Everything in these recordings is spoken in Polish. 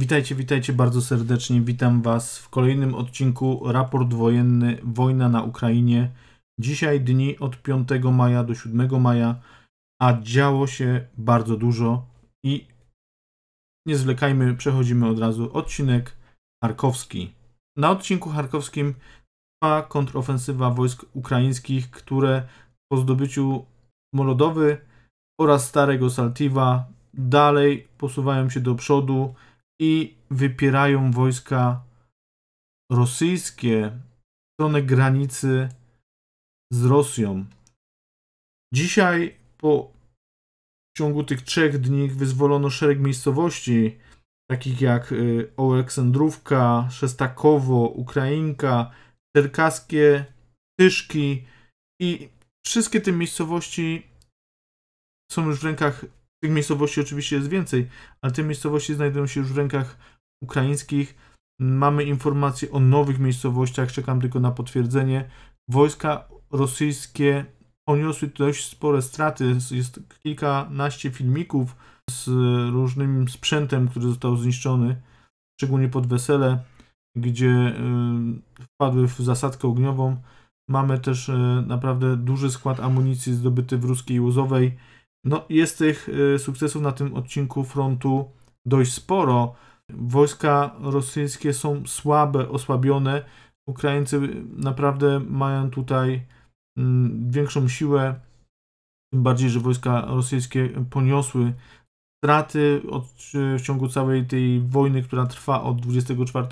Witajcie, witajcie bardzo serdecznie. Witam Was w kolejnym odcinku Raport Wojenny Wojna na Ukrainie. Dzisiaj dni od 5 maja do 7 maja, a działo się bardzo dużo i nie zwlekajmy, przechodzimy od razu. Odcinek Harkowski Na odcinku Harkowskim trwa kontrofensywa wojsk ukraińskich, które po zdobyciu Molodowy oraz Starego Saltiwa dalej posuwają się do przodu i wypierają wojska rosyjskie w stronę granicy z Rosją. Dzisiaj po ciągu tych trzech dni wyzwolono szereg miejscowości, takich jak y, Oleksandrówka, Szestakowo, Ukrainka, Czerkaskie, Tyszki i wszystkie te miejscowości są już w rękach tych miejscowości oczywiście jest więcej, ale te miejscowości znajdują się już w rękach ukraińskich. Mamy informacje o nowych miejscowościach, czekam tylko na potwierdzenie. Wojska rosyjskie poniosły dość spore straty. Jest kilkanaście filmików z różnym sprzętem, który został zniszczony, szczególnie pod wesele, gdzie y, wpadły w zasadkę ogniową. Mamy też y, naprawdę duży skład amunicji zdobyty w ruskiej Łozowej. No, jest tych y, sukcesów na tym odcinku frontu dość sporo. Wojska rosyjskie są słabe, osłabione. Ukraińcy y, naprawdę mają tutaj mm, większą siłę, tym bardziej, że wojska rosyjskie poniosły straty od, y, w ciągu całej tej wojny, która trwa od 24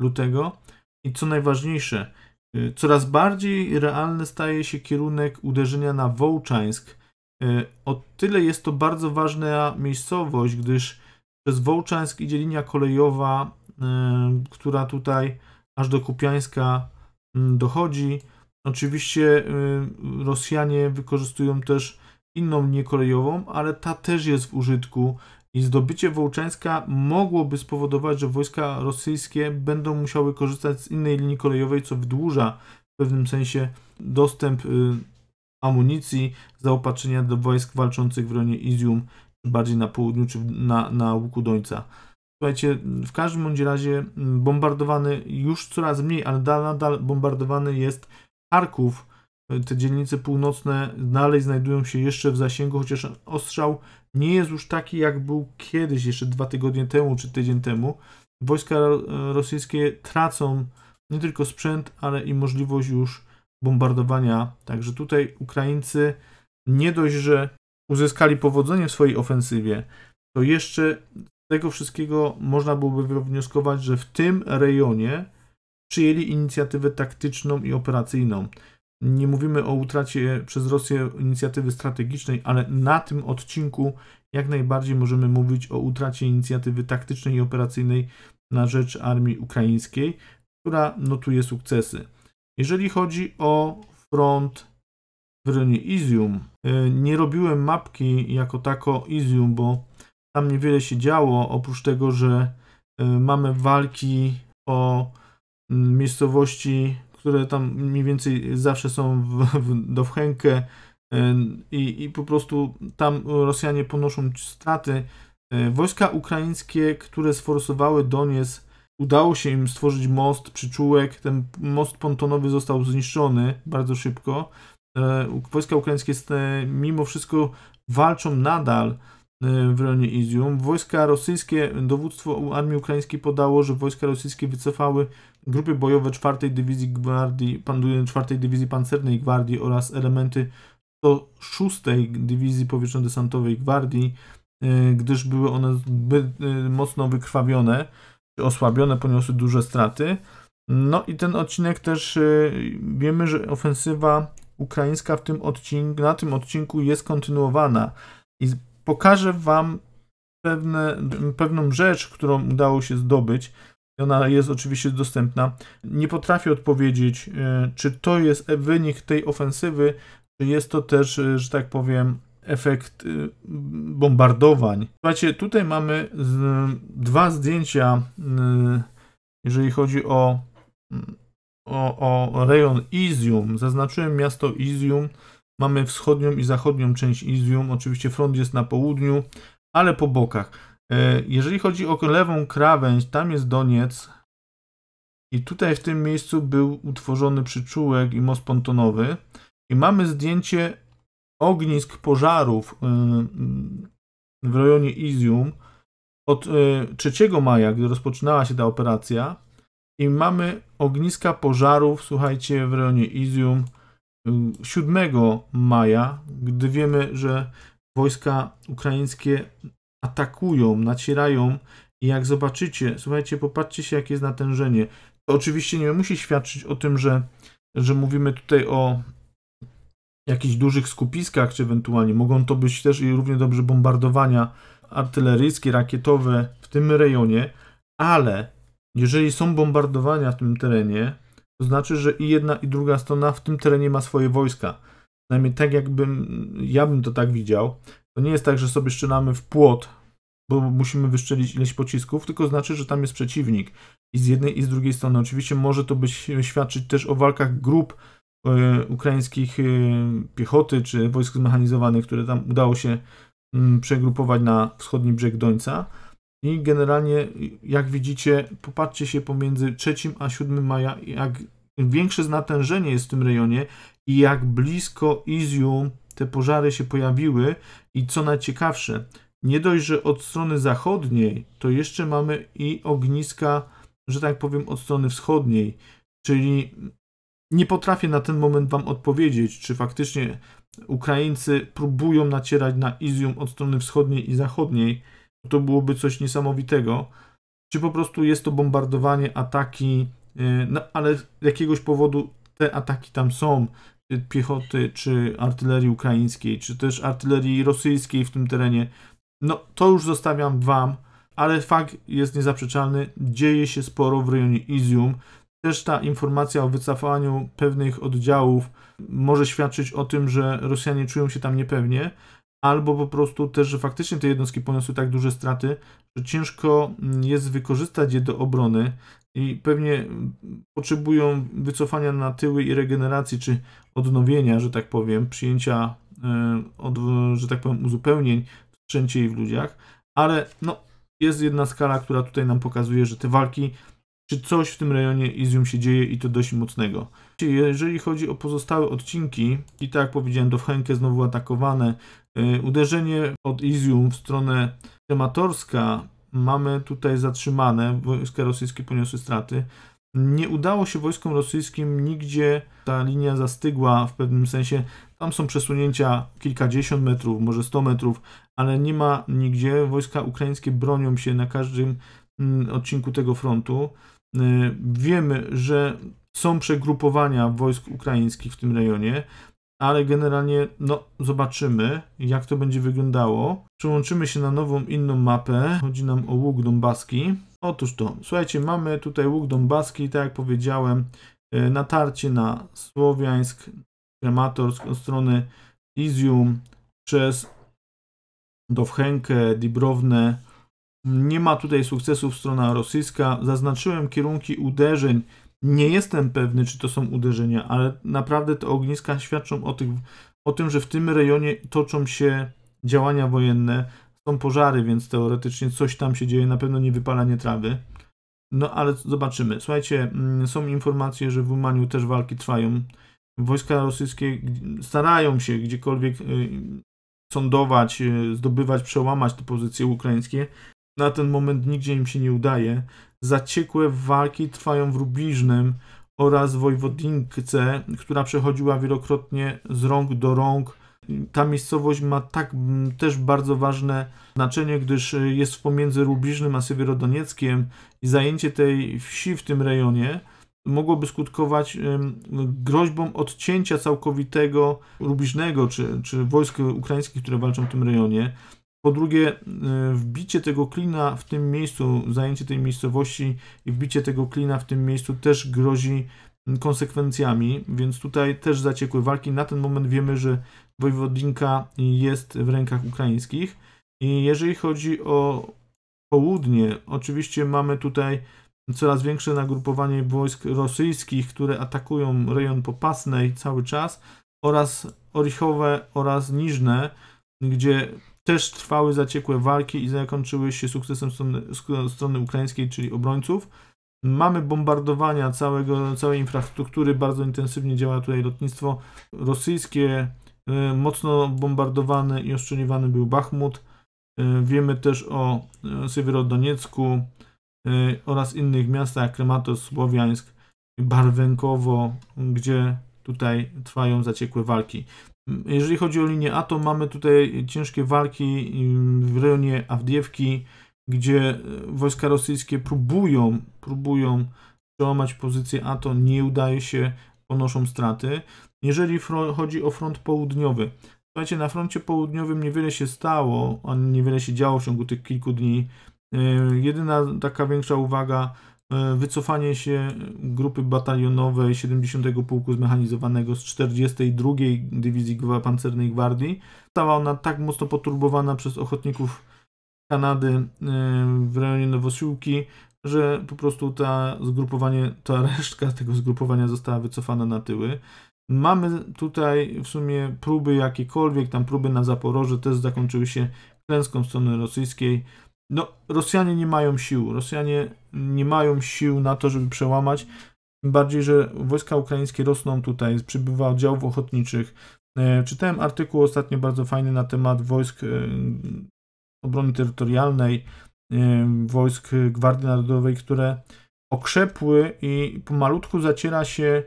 lutego. I co najważniejsze, coraz bardziej realny staje się kierunek uderzenia na Wołczańsk Y, o tyle jest to bardzo ważna miejscowość, gdyż przez Wołczańsk idzie linia kolejowa, y, która tutaj aż do Kupiańska y, dochodzi. Oczywiście Rosjanie wykorzystują też inną linię kolejową, ale ta też jest w użytku i zdobycie Wołczańska mogłoby spowodować, że wojska rosyjskie będą musiały korzystać z innej linii kolejowej, co wydłuża w pewnym sensie dostęp amunicji, zaopatrzenia do wojsk walczących w rejonie Izium, czy bardziej na południu, czy na, na łuku Dońca. Słuchajcie, w każdym bądź razie mm, bombardowany już coraz mniej, ale nadal bombardowany jest Charków. Te dzielnice północne dalej znajdują się jeszcze w zasięgu, chociaż ostrzał nie jest już taki, jak był kiedyś, jeszcze dwa tygodnie temu czy tydzień temu. Wojska rosyjskie tracą nie tylko sprzęt, ale i możliwość już bombardowania. Także tutaj Ukraińcy nie dość, że uzyskali powodzenie w swojej ofensywie, to jeszcze z tego wszystkiego można byłoby wywnioskować, że w tym rejonie przyjęli inicjatywę taktyczną i operacyjną. Nie mówimy o utracie przez Rosję inicjatywy strategicznej, ale na tym odcinku jak najbardziej możemy mówić o utracie inicjatywy taktycznej i operacyjnej na rzecz armii ukraińskiej, która notuje sukcesy. Jeżeli chodzi o front w rejonie Izium, y, nie robiłem mapki jako tako Izium, bo tam niewiele się działo, oprócz tego, że y, mamy walki o mm, miejscowości, które tam mniej więcej zawsze są w, w, do wchękę y, i, i po prostu tam Rosjanie ponoszą straty. Wojska ukraińskie, które sforsowały Doniec, udało się im stworzyć most przyczółek. Ten most pontonowy został zniszczony bardzo szybko. E, wojska ukraińskie e, mimo wszystko walczą nadal e, w rejonie Izium. Wojska rosyjskie, dowództwo armii ukraińskiej podało, że wojska rosyjskie wycofały grupy bojowe 4 Dywizji Gwardii, 4 Dywizji Pancernej Gwardii oraz elementy 106 Dywizji Powietrzno-Desantowej Gwardii, gdyż były one mocno wykrwawione osłabione, poniosły duże straty. No i ten odcinek też y, wiemy, że ofensywa ukraińska w tym odcinku, na tym odcinku jest kontynuowana. I pokażę Wam pewne, pewną rzecz, którą udało się zdobyć. Ona jest oczywiście dostępna. Nie potrafię odpowiedzieć, y, czy to jest wynik tej ofensywy, czy jest to też, y, że tak powiem, efekt y, bombardowań. Słuchajcie, tutaj mamy y, dwa zdjęcia, y, jeżeli chodzi o, o, o rejon Izium. Zaznaczyłem miasto Izium. Mamy wschodnią i zachodnią część Izium. Oczywiście front jest na południu, ale po bokach. Jeżeli chodzi o lewą krawędź, tam jest Doniec. I tutaj w tym miejscu był utworzony przyczółek i most pontonowy. I mamy zdjęcie ognisk pożarów y, y, w rejonie Izium od 3 y, maja, gdy rozpoczynała się ta operacja i mamy ogniska pożarów, słuchajcie, w rejonie Izium 7 maja, gdy wiemy, że wojska ukraińskie atakują, nacierają i jak zobaczycie, słuchajcie, popatrzcie się, jakie jest natężenie. To oczywiście nie musi świadczyć o tym, że, że mówimy tutaj o jakichś dużych skupiskach, czy ewentualnie mogą to być też i równie dobrze bombardowania artyleryjskie, rakietowe w tym rejonie, ale jeżeli są bombardowania w tym terenie, to znaczy, że i jedna i druga strona w tym terenie ma swoje wojska. Przynajmniej tak jakbym, ja bym to tak widział. To nie jest tak, że sobie szczelamy w płot, bo musimy wyszczelić ileś pocisków, tylko znaczy, że tam jest przeciwnik. I z jednej i z drugiej strony. Oczywiście może to być, świadczyć też o walkach grup E, ukraińskich e, piechoty czy wojsk zmechanizowanych, które tam udało się mm, przegrupować na wschodni brzeg Dońca. I generalnie, jak widzicie, popatrzcie się pomiędzy 3 a 7 maja, jak większe natężenie jest w tym rejonie i jak blisko Izium te pożary się pojawiły. I co najciekawsze, nie dość, że od strony zachodniej, to jeszcze mamy i ogniska, że tak powiem, od strony wschodniej. Czyli nie potrafię na ten moment Wam odpowiedzieć, czy faktycznie Ukraińcy próbują nacierać na Izium od strony wschodniej i zachodniej. To byłoby coś niesamowitego. Czy po prostu jest to bombardowanie, ataki, e, no ale z jakiegoś powodu te ataki tam są, czy piechoty, czy artylerii ukraińskiej, czy też artylerii rosyjskiej w tym terenie. No to już zostawiam Wam, ale fakt jest niezaprzeczalny, dzieje się sporo w rejonie Izium. Też ta informacja o wycofaniu pewnych oddziałów może świadczyć o tym, że Rosjanie czują się tam niepewnie, albo po prostu też, że faktycznie te jednostki poniosły tak duże straty, że ciężko jest wykorzystać je do obrony i pewnie potrzebują wycofania na tyły i regeneracji, czy odnowienia, że tak powiem, przyjęcia, e, od, że tak powiem, uzupełnień w sprzęcie i w ludziach, ale no, jest jedna skala, która tutaj nam pokazuje, że te walki czy coś w tym rejonie Izium się dzieje i to dość mocnego. Jeżeli chodzi o pozostałe odcinki, i tak jak powiedziałem, do Henke znowu atakowane, y, uderzenie od Izium w stronę Krematorska mamy tutaj zatrzymane, wojska rosyjskie poniosły straty. Nie udało się wojskom rosyjskim nigdzie, ta linia zastygła w pewnym sensie. Tam są przesunięcia kilkadziesiąt metrów, może 100 metrów, ale nie ma nigdzie. Wojska ukraińskie bronią się na każdym mm, odcinku tego frontu. Y, wiemy, że są przegrupowania wojsk ukraińskich w tym rejonie, ale generalnie no, zobaczymy, jak to będzie wyglądało. Przełączymy się na nową, inną mapę. Chodzi nam o łuk Dąbaski. Otóż to, słuchajcie, mamy tutaj łuk Donbaski, tak jak powiedziałem, y, natarcie na Słowiańsk, Krematorsk, od strony Izium przez Dowchenkę, Dibrownę, nie ma tutaj sukcesów strona rosyjska. Zaznaczyłem kierunki uderzeń. Nie jestem pewny, czy to są uderzenia, ale naprawdę te ogniska świadczą o, tych, o tym, że w tym rejonie toczą się działania wojenne. Są pożary, więc teoretycznie coś tam się dzieje, na pewno nie wypalanie trawy. No ale zobaczymy. Słuchajcie, mm, są informacje, że w Umaniu też walki trwają. Wojska rosyjskie starają się gdziekolwiek y, sądować, y, zdobywać, przełamać te pozycje ukraińskie, na ten moment nigdzie im się nie udaje. Zaciekłe walki trwają w Rubiżnym oraz Wojwodince, która przechodziła wielokrotnie z rąk do rąk. Ta miejscowość ma tak też bardzo ważne znaczenie, gdyż e, jest pomiędzy Rubiżnym a Siewierodonieckiem i zajęcie tej wsi w tym rejonie mogłoby skutkować groźbą odcięcia całkowitego Rubiżnego czy, czy wojsk ukraińskich, które walczą w tym rejonie. Po drugie, y, wbicie tego klina w tym miejscu, zajęcie tej miejscowości i wbicie tego klina w tym miejscu też grozi mm, konsekwencjami, więc tutaj też zaciekły walki. Na ten moment wiemy, że Wojwodinka jest w rękach ukraińskich. I jeżeli chodzi o południe, oczywiście mamy tutaj coraz większe nagrupowanie wojsk rosyjskich, które atakują rejon Popasnej cały czas oraz Orichowe oraz Niżne, gdzie też trwały zaciekłe walki i zakończyły się sukcesem strony, strony ukraińskiej, czyli obrońców. Mamy bombardowania całego, całej infrastruktury, bardzo intensywnie działa tutaj lotnictwo rosyjskie, e, mocno bombardowany i oszczeliwany był Bachmut. E, wiemy też o e, Sewierodoniecku oraz innych miastach, jak Krematorsk, Słowiańsk, Barwenkowo, gdzie tutaj trwają zaciekłe walki. Jeżeli chodzi o linię A, to mamy tutaj ciężkie walki mm, w rejonie Awdiewki, gdzie e, wojska rosyjskie próbują, próbują przełamać pozycję A, to nie udaje się, ponoszą straty. Jeżeli chodzi o front południowy, słuchajcie, na froncie południowym niewiele się stało, niewiele się działo w ciągu tych kilku dni. E, jedyna taka większa uwaga E, wycofanie się grupy batalionowej 70. Pułku Zmechanizowanego z 42. Dywizji Pancernej Gwardii. Stała ona tak mocno poturbowana przez ochotników Kanady e, w rejonie Nowosiłki, że po prostu ta zgrupowanie, ta resztka tego zgrupowania została wycofana na tyły. Mamy tutaj w sumie próby jakiekolwiek, tam próby na Zaporoże też zakończyły się klęską strony rosyjskiej no, Rosjanie nie mają sił. Rosjanie nie mają sił na to, żeby przełamać. Tym bardziej, że wojska ukraińskie rosną tutaj, przybywa oddziałów ochotniczych. E, czytałem artykuł ostatnio bardzo fajny na temat wojsk e, obrony terytorialnej, e, wojsk Gwardii Narodowej, które okrzepły i pomalutku zaciera się,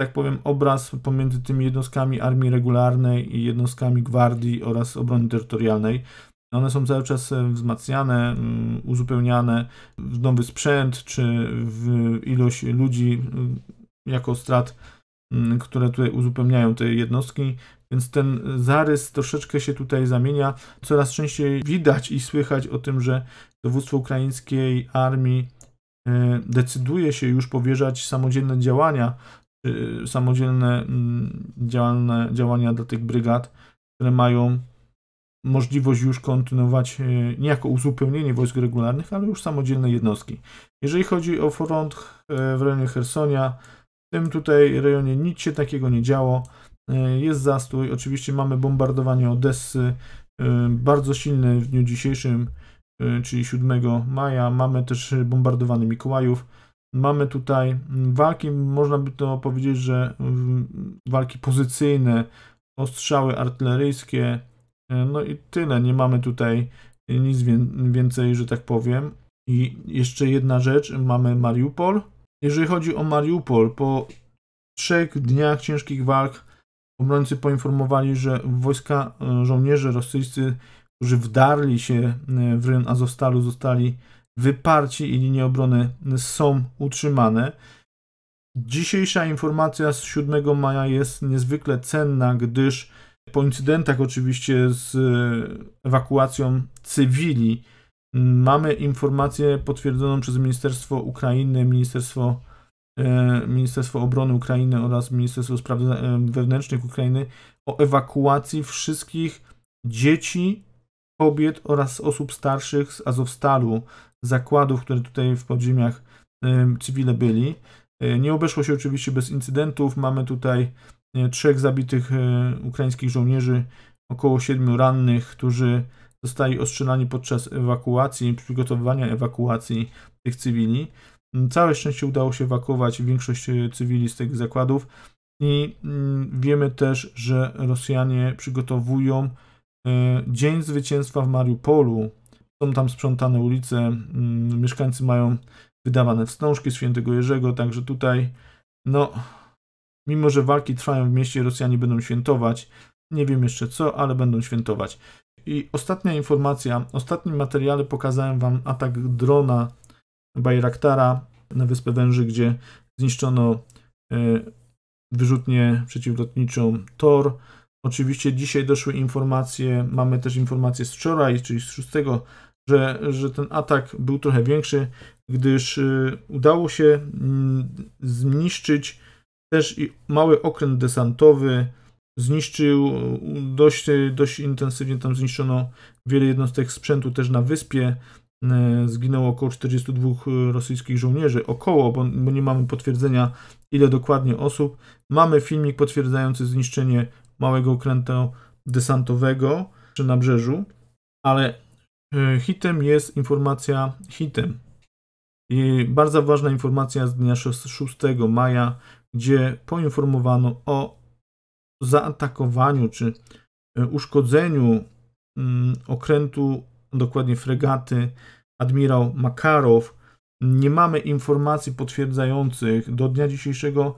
tak powiem, obraz pomiędzy tymi jednostkami armii regularnej i jednostkami gwardii oraz obrony terytorialnej. One są cały czas e, wzmacniane, mm, uzupełniane w nowy sprzęt czy w ilość ludzi mm, jako strat, mm, które tutaj uzupełniają te jednostki. Więc ten zarys troszeczkę się tutaj zamienia. Coraz częściej widać i słychać o tym, że dowództwo ukraińskiej armii e, decyduje się już powierzać samodzielne działania, e, samodzielne działania dla tych brygad, które mają możliwość już kontynuować e, nie jako uzupełnienie wojsk regularnych, ale już samodzielne jednostki. Jeżeli chodzi o front e, w rejonie Hersonia, w tym tutaj rejonie nic się takiego nie działo. E, jest zastój, oczywiście mamy bombardowanie Odessy, bardzo silne w dniu dzisiejszym, czyli 7 maja. Mamy też bombardowany Mikołajów. Mamy tutaj walki, można by to powiedzieć, że walki pozycyjne, ostrzały artyleryjskie, E, no i tyle, nie mamy tutaj nic więcej, że tak powiem. I jeszcze jedna rzecz, mamy Mariupol. Jeżeli chodzi o Mariupol, po trzech dniach ciężkich walk obrońcy poinformowali, że wojska, e, żołnierze rosyjscy, którzy wdarli się e, w rejon Azostalu, zostali wyparci i linie obrony są utrzymane. Dzisiejsza informacja z 7 maja jest niezwykle cenna, gdyż po incydentach oczywiście z e, ewakuacją cywili mamy informację potwierdzoną przez Ministerstwo Ukrainy, Ministerstwo, e, Ministerstwo Obrony Ukrainy oraz Ministerstwo Spraw e, Wewnętrznych Ukrainy o ewakuacji wszystkich dzieci, kobiet oraz osób starszych z Azowstalu, zakładów, które tutaj w podziemiach cywile byli. Nie obeszło się oczywiście bez incydentów. Mamy tutaj E, trzech zabitych e, ukraińskich żołnierzy, około siedmiu rannych, którzy zostali ostrzelani podczas ewakuacji, przygotowywania ewakuacji tych cywili. Mm, całe szczęście udało się ewakuować większość e, cywili z tych zakładów i mm, wiemy też, że Rosjanie przygotowują Dzień Zwycięstwa w Mariupolu. Są tam sprzątane ulice, mm, mieszkańcy mają wydawane wstążki świętego Jerzego, także tutaj no Mimo, że walki trwają w mieście, Rosjanie będą świętować. Nie wiem jeszcze co, ale będą świętować. I ostatnia informacja. W ostatnim materiale pokazałem Wam atak drona Bayraktara na Wyspę Węży, gdzie zniszczono e, wyrzutnię przeciwlotniczą Tor. Oczywiście dzisiaj doszły informacje, mamy też informacje z wczoraj, czyli z 6, że, że ten atak był trochę większy, gdyż e, udało się mm, zniszczyć też i mały okręt desantowy zniszczył dość, dość intensywnie, tam zniszczono wiele jednostek sprzętu też na wyspie. E, zginęło około 42 rosyjskich żołnierzy, około, bo, bo nie mamy potwierdzenia ile dokładnie osób. Mamy filmik potwierdzający zniszczenie małego okrętu desantowego przy nabrzeżu, ale e, hitem jest informacja hitem. I bardzo ważna informacja z dnia 6 maja gdzie poinformowano o zaatakowaniu czy e, uszkodzeniu mm, okrętu, dokładnie fregaty admirał Makarow. Nie mamy informacji potwierdzających. Do dnia dzisiejszego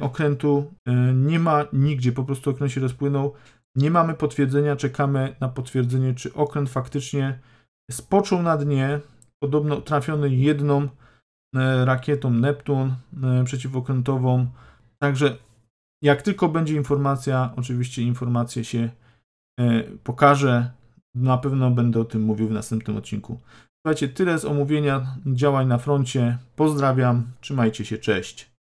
okrętu e, nie ma nigdzie, po prostu okręt się rozpłynął. Nie mamy potwierdzenia, czekamy na potwierdzenie, czy okręt faktycznie spoczął na dnie. Podobno trafiony jedną E, rakietą Neptun e, przeciwokrętową. Także jak tylko będzie informacja, oczywiście informacje się e, pokaże. Na pewno będę o tym mówił w następnym odcinku. Słuchajcie, tyle z omówienia działań na froncie. Pozdrawiam, trzymajcie się, cześć.